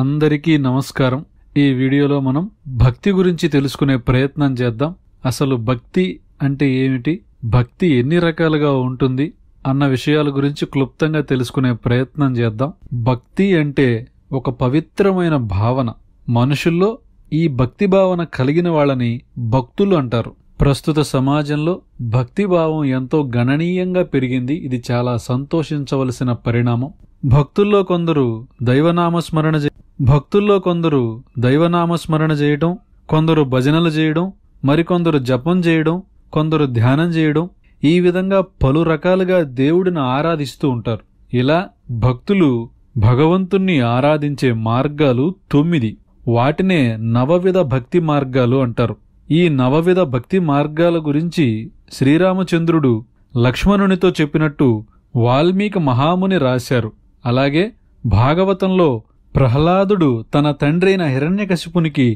అందరికీ నమస్కారం ఈ వీడియోలో మనం భక్తి గురించి తెలుసుకునే ప్రయత్నం చేద్దాం అసలు భక్తి అంటే ఏమిటి భక్తి ఎన్ని రకాలుగా ఉంటుంది అన్న విషయాల గురించి క్లుప్తంగా తెలుసుకునే ప్రయత్నం చేద్దాం భక్తి అంటే ఒక పవిత్రమైన భావన మనుషుల్లో ఈ భక్తి భావన కలిగిన వాళ్ళని భక్తులు అంటారు ప్రస్తుత సమాజంలో భక్తి భావం ఎంతో గణనీయంగా పెరిగింది ఇది చాలా సంతోషించవలసిన పరిణామం భక్తుల్లో కొందరు దైవనామస్మరణ భక్తుల్లో కొందరు దైవనామస్మరణ చేయడం కొందరు భజనలు చేయడం మరికొందరు జపం చేయడం కొందరు ధ్యానం చేయడం ఈ విధంగా పలు రకాలుగా దేవుడిని ఆరాధిస్తూ ఉంటారు ఇలా భక్తులు భగవంతుణ్ణి ఆరాధించే మార్గాలు తొమ్మిది వాటినే నవవిధ భక్తి మార్గాలు అంటారు ఈ నవవిధ భక్తి మార్గాల గురించి శ్రీరామచంద్రుడు లక్ష్మణునితో చెప్పినట్టు వాల్మీకి మహాముని రాశారు అలాగే భాగవతంలో ప్రహ్లాదుడు తన తండ్రైన హిరణ్యకశిపునికి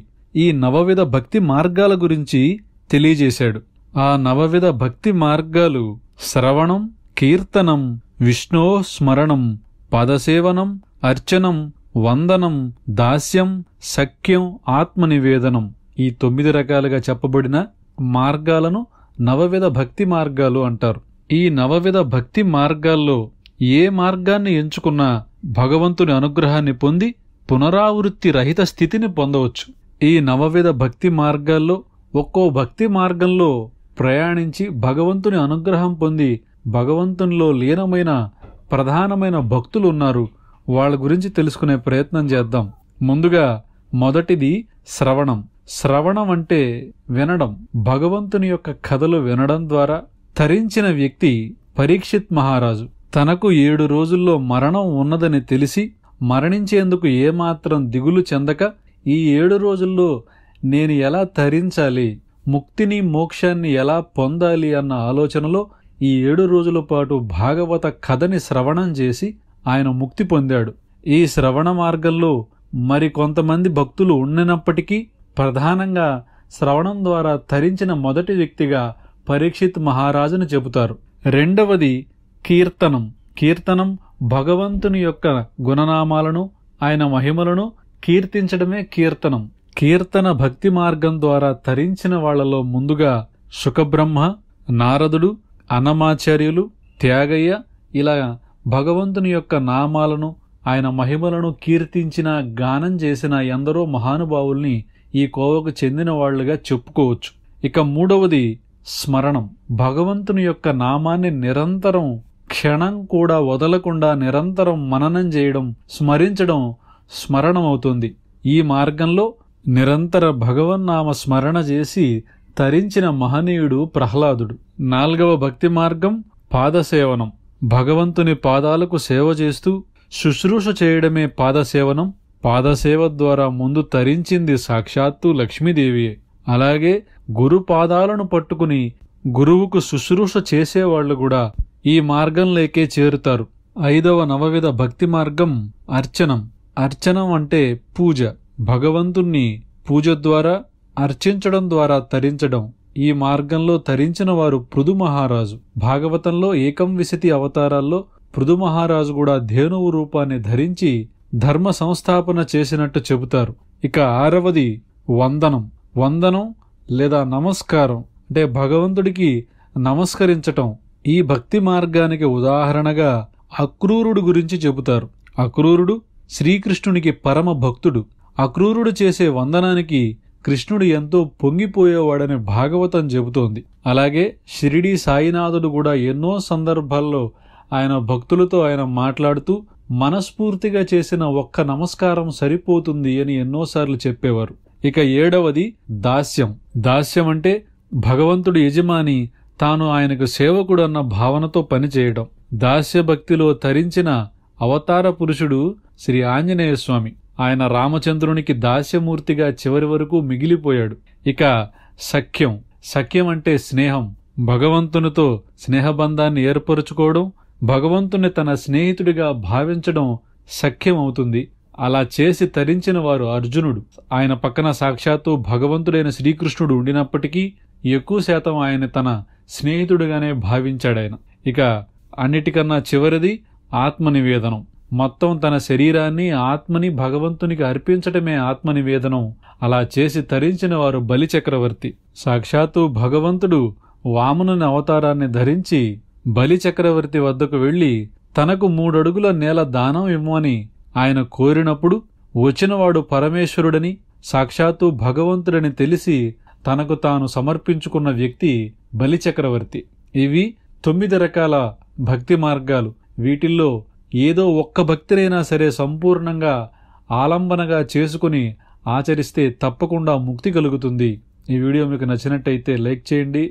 ఈ నవవిధ భక్తి మార్గాల గురించి తెలియజేశాడు ఆ నవవిధ భక్తి మార్గాలు శ్రవణం కీర్తనం విష్ణో స్మరణం పదసేవనం అర్చనం వందనం దాస్యం సఖ్యం ఆత్మనివేదనం ఈ తొమ్మిది రకాలుగా చెప్పబడిన మార్గాలను నవవిధ భక్తి మార్గాలు అంటారు ఈ నవవిధ భక్తి మార్గాల్లో ఏ మార్గాన్ని ఎంచుకున్నా భగవంతుని అనుగ్రహాన్ని పొంది పునరావృత్తి రహిత స్థితిని పొందవచ్చు ఈ నవవిధ భక్తి మార్గాల్లో ఒక్కో భక్తి మార్గంలో ప్రయాణించి భగవంతుని అనుగ్రహం పొంది భగవంతునిలో లీనమైన ప్రధానమైన భక్తులు ఉన్నారు వాళ్ళ గురించి తెలుసుకునే ప్రయత్నం చేద్దాం ముందుగా మొదటిది శ్రవణం శ్రవణం అంటే వినడం భగవంతుని యొక్క కథలు వినడం ద్వారా తరించిన వ్యక్తి పరీక్షిత్ మహారాజు తనకు ఏడు రోజుల్లో మరణం ఉన్నదని తెలిసి మరణించేందుకు ఏమాత్రం దిగులు చెందక ఈ ఏడు రోజుల్లో నేను ఎలా తరించాలి ముక్తిని మోక్షాన్ని ఎలా పొందాలి అన్న ఆలోచనలో ఈ ఏడు రోజుల పాటు భాగవత కథని శ్రవణం చేసి ఆయన ముక్తి పొందాడు ఈ శ్రవణ మార్గంలో మరికొంతమంది భక్తులు ఉండినప్పటికీ ప్రధానంగా శ్రవణం ద్వారా తరించిన మొదటి వ్యక్తిగా పరీక్షిత్ మహారాజును చెబుతారు రెండవది కీర్తనం కీర్తనం భగవంతుని యొక్క గుణనామాలను ఆయన మహిమలను కీర్తించడమే కీర్తనం కీర్తన భక్తి మార్గం ద్వారా తరించిన వాళ్లలో ముందుగా సుఖబ్రహ్మ నారదుడు అన్నమాచార్యులు త్యాగయ్య ఇలా భగవంతుని యొక్క నామాలను ఆయన మహిమలను కీర్తించిన గానం చేసిన ఎందరో మహానుభావుల్ని ఈ కోవకు చెందిన వాళ్ళుగా చెప్పుకోవచ్చు ఇక మూడవది స్మరణం భగవంతుని యొక్క నామాన్ని నిరంతరం క్షణం కూడా వదలకుండా నిరంతరం మననం చేయడం స్మరించడం స్మరణమవుతుంది ఈ మార్గంలో నిరంతర భగవన్నామ స్మరణ చేసి తరించిన మహనీయుడు ప్రహ్లాదుడు నాల్గవ భక్తి మార్గం పాదసేవనం భగవంతుని పాదాలకు సేవ చేస్తూ శుశ్రూష చేయడమే పాదసేవనం పాదసేవ ద్వారా ముందు తరించింది సాక్షాత్తు లక్ష్మీదేవియే అలాగే గురు పాదాలను పట్టుకుని గురువుకు శుశ్రూష చేసేవాళ్లు కూడా ఈ మార్గంలోకే చేరుతారు ఐదవ నవవిధ భక్తి మార్గం అర్చనం అర్చనం అంటే పూజ భగవంతుణ్ణి పూజ ద్వారా అర్చించడం ద్వారా తరించడం ఈ మార్గంలో తరించిన వారు పృదు మహారాజు భాగవతంలో ఏకం విశతి అవతారాల్లో పృదు మహారాజు కూడా ధేనువు రూపాన్ని ధరించి ధర్మ సంస్థాపన చేసినట్టు చెబుతారు ఇక ఆరవది వందనం వందనం లేదా నమస్కారం అంటే భగవంతుడికి నమస్కరించటం ఈ భక్తి మార్గానికి ఉదాహరణగా అక్రూరుడు గురించి చెబుతారు అక్రూరుడు శ్రీకృష్ణునికి పరమ భక్తుడు అక్రూరుడు చేసే వందనానికి కృష్ణుడు ఎంతో పొంగిపోయేవాడని భాగవతం చెబుతోంది అలాగే షిరిడి సాయినాథుడు కూడా ఎన్నో సందర్భాల్లో ఆయన భక్తులతో ఆయన మాట్లాడుతూ మనస్ఫూర్తిగా చేసిన ఒక్క నమస్కారం సరిపోతుంది అని ఎన్నోసార్లు చెప్పేవారు ఇక ఏడవది దాస్యం దాస్యం అంటే భగవంతుడు యజమాని తాను ఆయనకు సేవకుడు అన్న భావనతో పనిచేయడం దాస్యభక్తిలో తరించిన అవతార పురుషుడు శ్రీ ఆంజనేయ స్వామి ఆయన రామచంద్రునికి దాస్యమూర్తిగా చివరి వరకు మిగిలిపోయాడు ఇక సఖ్యం సఖ్యం అంటే స్నేహం భగవంతునితో స్నేహబంధాన్ని ఏర్పరచుకోవడం భగవంతుని తన స్నేహితుడిగా భావించడం సఖ్యం అవుతుంది అలా చేసి తరించిన వారు అర్జునుడు ఆయన పక్కన సాక్షాత్తు భగవంతుడైన శ్రీకృష్ణుడు ఉండినప్పటికీ ఎక్కువ శాతం ఆయన తన స్నేహితుడిగానే భావించాడాయన ఇక అన్నిటికన్నా చివరిది నివేదనం మొత్తం తన శరీరాన్ని ఆత్మని భగవంతునికి అర్పించటమే నివేదనం అలా చేసి తరించిన వారు బలిచక్రవర్తి సాక్షాత్తు భగవంతుడు వామనుని అవతారాన్ని ధరించి బలిచక్రవర్తి వద్దకు వెళ్ళి తనకు మూడడుగుల నేల దానం ఇవ్వమని ఆయన కోరినప్పుడు వచ్చినవాడు పరమేశ్వరుడని సాక్షాత్తు భగవంతుడని తెలిసి తనకు తాను సమర్పించుకున్న వ్యక్తి బలిచక్రవర్తి ఇవి తొమ్మిది రకాల భక్తి మార్గాలు వీటిల్లో ఏదో ఒక్క భక్తినైనా సరే సంపూర్ణంగా ఆలంబనగా చేసుకుని ఆచరిస్తే తప్పకుండా ముక్తి కలుగుతుంది ఈ వీడియో మీకు నచ్చినట్టయితే లైక్ చేయండి